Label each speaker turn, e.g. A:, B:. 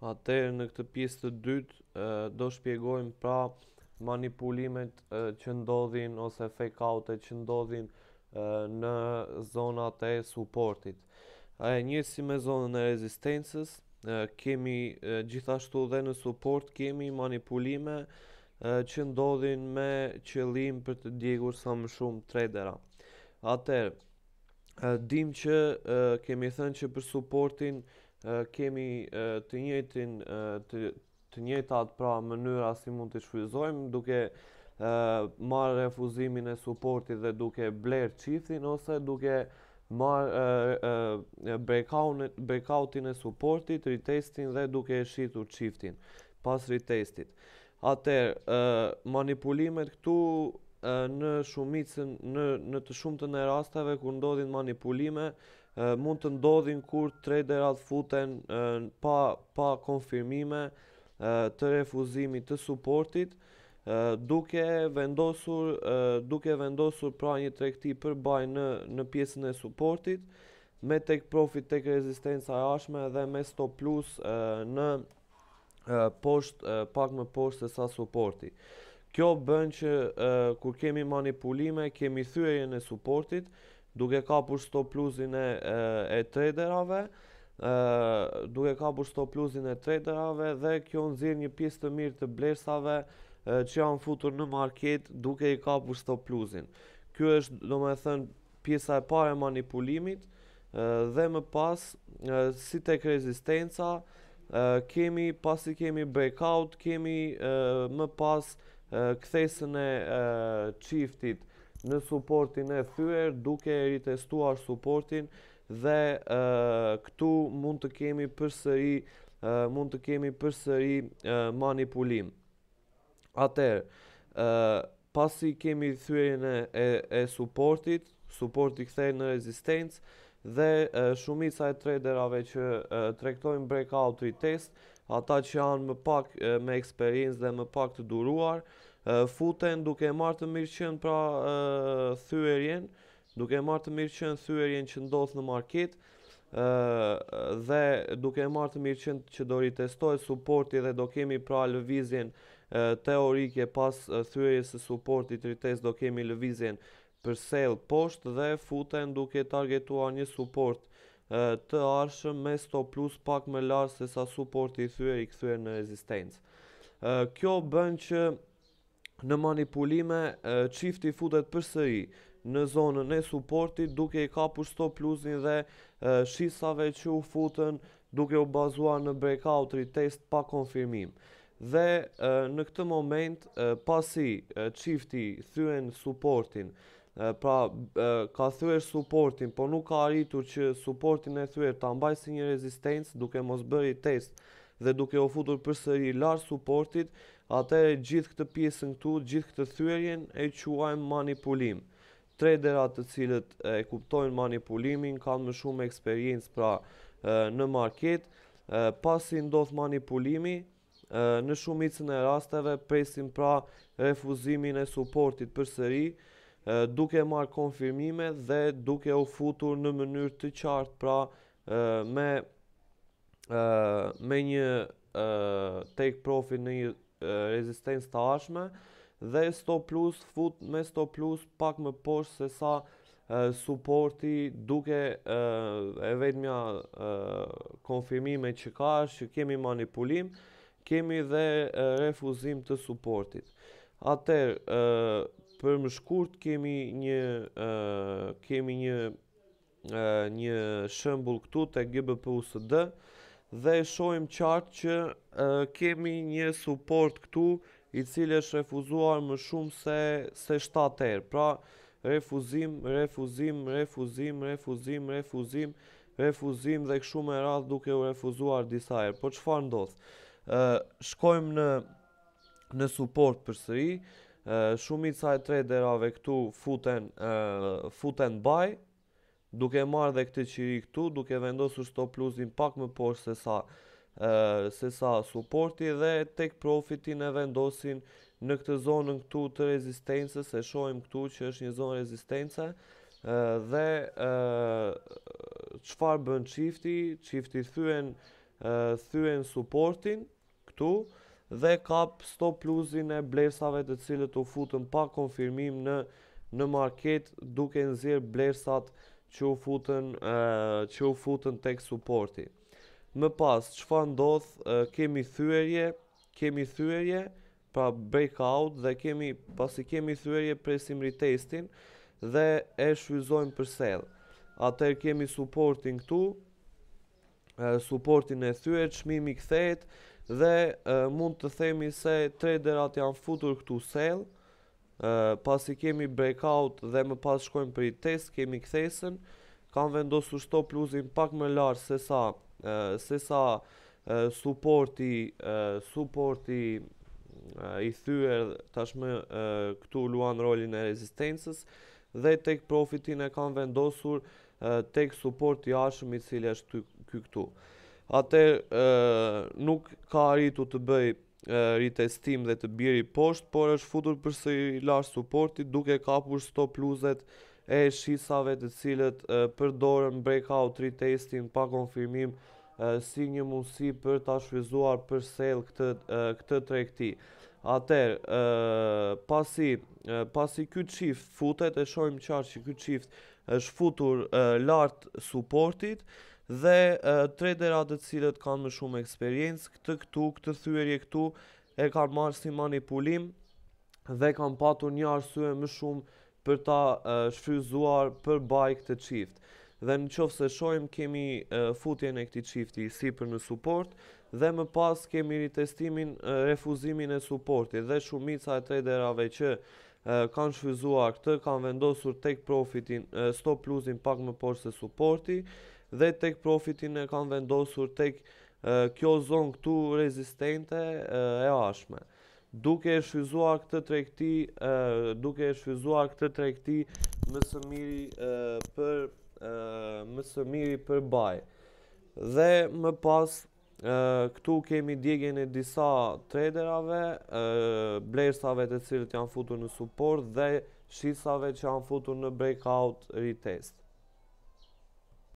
A: Atëherë në këtë pjesë të dytë do shpjegojmë pra manipulimet që ndodhin ose fake out-e që ndodhin në zonat e supportit. A e njësi me zonën e rezistencës, kemi gjithashtu dhe në support kemi manipulime që ndodhin me qëllim për të djegur sa më shumë tradera. Atëherë, dim që kemi thënë që për supportin kemi të njëjtin të të njëjtat pra mënyra si mund të shfryzojmë duke marrë refuzimin e suportit dhe duke bler çiftin ose duke marrë breakoutin e suportit, retestin dhe duke e shitur çiftin pas retestit. Atëherë manipulimet këtu në shumicën në në të shumtën e rasteve kur ndodhin manipulime mund të ndodhin kur traderat futen pa pa konfirmime të refuzimit të suportit duke vendosur duke vendosur pra një tregti për buy në në pjesën e suportit me tek profit tek rezistenca e arshme dhe me stop plus në poshtë pak më poshtë se sa suporti. Kjo bën që uh, kur kemi manipulime, kemi thyeje në supportit, duke kapur stop pluzin e, e traderave, uh, duke kapur stop pluzin e traderave dhe kjo nxjerr një pjesë të mirë të blesave uh, që janë futur në market duke i kapur stop pluzin. Ky është domethënë pjesa e parë e manipulimit uh, dhe më pas uh, si tek rezistenca uh, kemi pasi kemi breakout kemi uh, më pas këthesën e qiftit në suportin e thyër, duke e ritestuar suportin dhe këtu mund të kemi përsëri mund të kemi përsëri manipulim. Atër, pasi kemi thyërin e suportit, suporti këthej në rezistencë, dhe shumica e traderave që trektojnë breakout-ri test, ata që janë më pak me eksperiencë dhe më pak të duruar futen duke marrë të mirë qënë pra thyerjen, duke marrë të mirë qënë thyerjen që ndodhë në market dhe duke marrë të mirë qënë që do ri testohet suporti dhe do kemi pra lëvizjen teorike pas thyerjes së suportit ri test do kemi lëvizjen për sell post dhe futen duke targetuar një suport të arshëm me stop plus pak më larë se sa support i thyër i këthyër në rezistencë. Kjo bën që në manipulime qifti futet për sëri në zonën e supportit duke i kapur stop plusin dhe shisave që u futën duke u bazuar në breakout retest pa konfirmim. Dhe në këtë moment pasi qifti thyën supportin pra ka thyer suportin, por nuk ka arritur që suportin e thyer ta mbajë si një rezistencë duke mos bërë test dhe duke u futur përsëri larg suportit, atëherë gjithë këtë pjesën këtu, gjithë këtë thyerjen e quajmë manipulim. Tradera të cilët e kuptojnë manipulimin kanë më shumë eksperiencë pra në market, pasi ndodh manipulimi, në shumicën e rasteve presin pra refuzimin e suportit përsëri duke marë konfirmime dhe duke u futur në mënyrë të qartë, pra me, me një take profit në një rezistencë të ashme dhe stop plus fut me stop plus pak më poshtë se sa supporti duke e vetëmja konfirmime që ka është që kemi manipulim, kemi dhe refuzim të supportit. Atër, për më shkurt kemi një uh, kemi një uh, një shembull këtu te GBPUSD dhe e shohim qartë që uh, kemi një suport këtu i cili është refuzuar më shumë se se 7 herë. Pra refuzim, refuzim, refuzim, refuzim, refuzim, refuzim dhe kështu me radh duke u refuzuar disa herë. Po çfarë ndodh? ë uh, shkojmë në në suport përsëri, shumica e traderave këtu futen e, futen buy duke marrë dhe këtë qiri këtu duke vendosur stop lossin pak më poshtë se sa e, se sa supporti dhe take profitin e vendosin në këtë zonën këtu të rezistencës e shohim këtu që është një zonë rezistencë dhe çfarë bën çifti çifti thyen thyen supportin këtu dhe kap stop plusin e blersave të cilët u futën pa konfirmim në në market duke nxjerr blersat që u futën që u futën tek suporti. Më pas çfarë ndodh? kemi thyerje, kemi thyerje, pra breakout dhe kemi pasi kemi thyerje presim retestin dhe e shfryzojmë për sell. Atëherë kemi suportin këtu, suportin e thyer, çmimi kthehet, dhe mund të themi se traderat janë futur këtu sell, pasi kemi breakout dhe më pas shkojmë për i test, kemi kthesën, kanë vendosur stop losing pak më larë se sa se sa supporti supporti i thyer tashmë këtu luan rolin e rezistencës dhe tek profitin e kanë vendosur tek supporti i ashëm i cili është këtu atë nuk ka arritu të bëj retestim dhe të biri poshtë, por është futur përse i lash supporti duke kapur stop luzet e shisave të cilët e, përdorën breakout retesting pa konfirmim si një mundësi për ta ashvizuar për sale këtë, këtë trekti. Atër, pasi, pasi këtë qift futet, e shojmë qarë që këtë qift është futur lartë supportit, dhe e, tradera të cilët kanë më shumë eksperiencë, këtë këtu, këtë thyërje këtu, e kanë marë si manipulim dhe kanë patur një arsye më shumë për ta e, shfryzuar për bajk të qift. Dhe në qofë se shojmë kemi e, futjen e këti qifti si për në support, dhe më pas kemi ritestimin, e, refuzimin e supporti dhe shumica e traderave që e, kanë shfryzuar këtë, kanë vendosur take profitin, e, stop losing pak më por se supporti dhe tek profitin e kanë vendosur tek uh, kjo zonë këtu rezistente uh, e ashme. Duke e shfizuar këtë trekti, uh, duke e shfizuar këtë trekti më së miri uh, për uh, më së miri për baj. Dhe më pas uh, këtu kemi djegjen e disa traderave, uh, blersave të cilët janë futur në support dhe shisave që janë futur në breakout retest.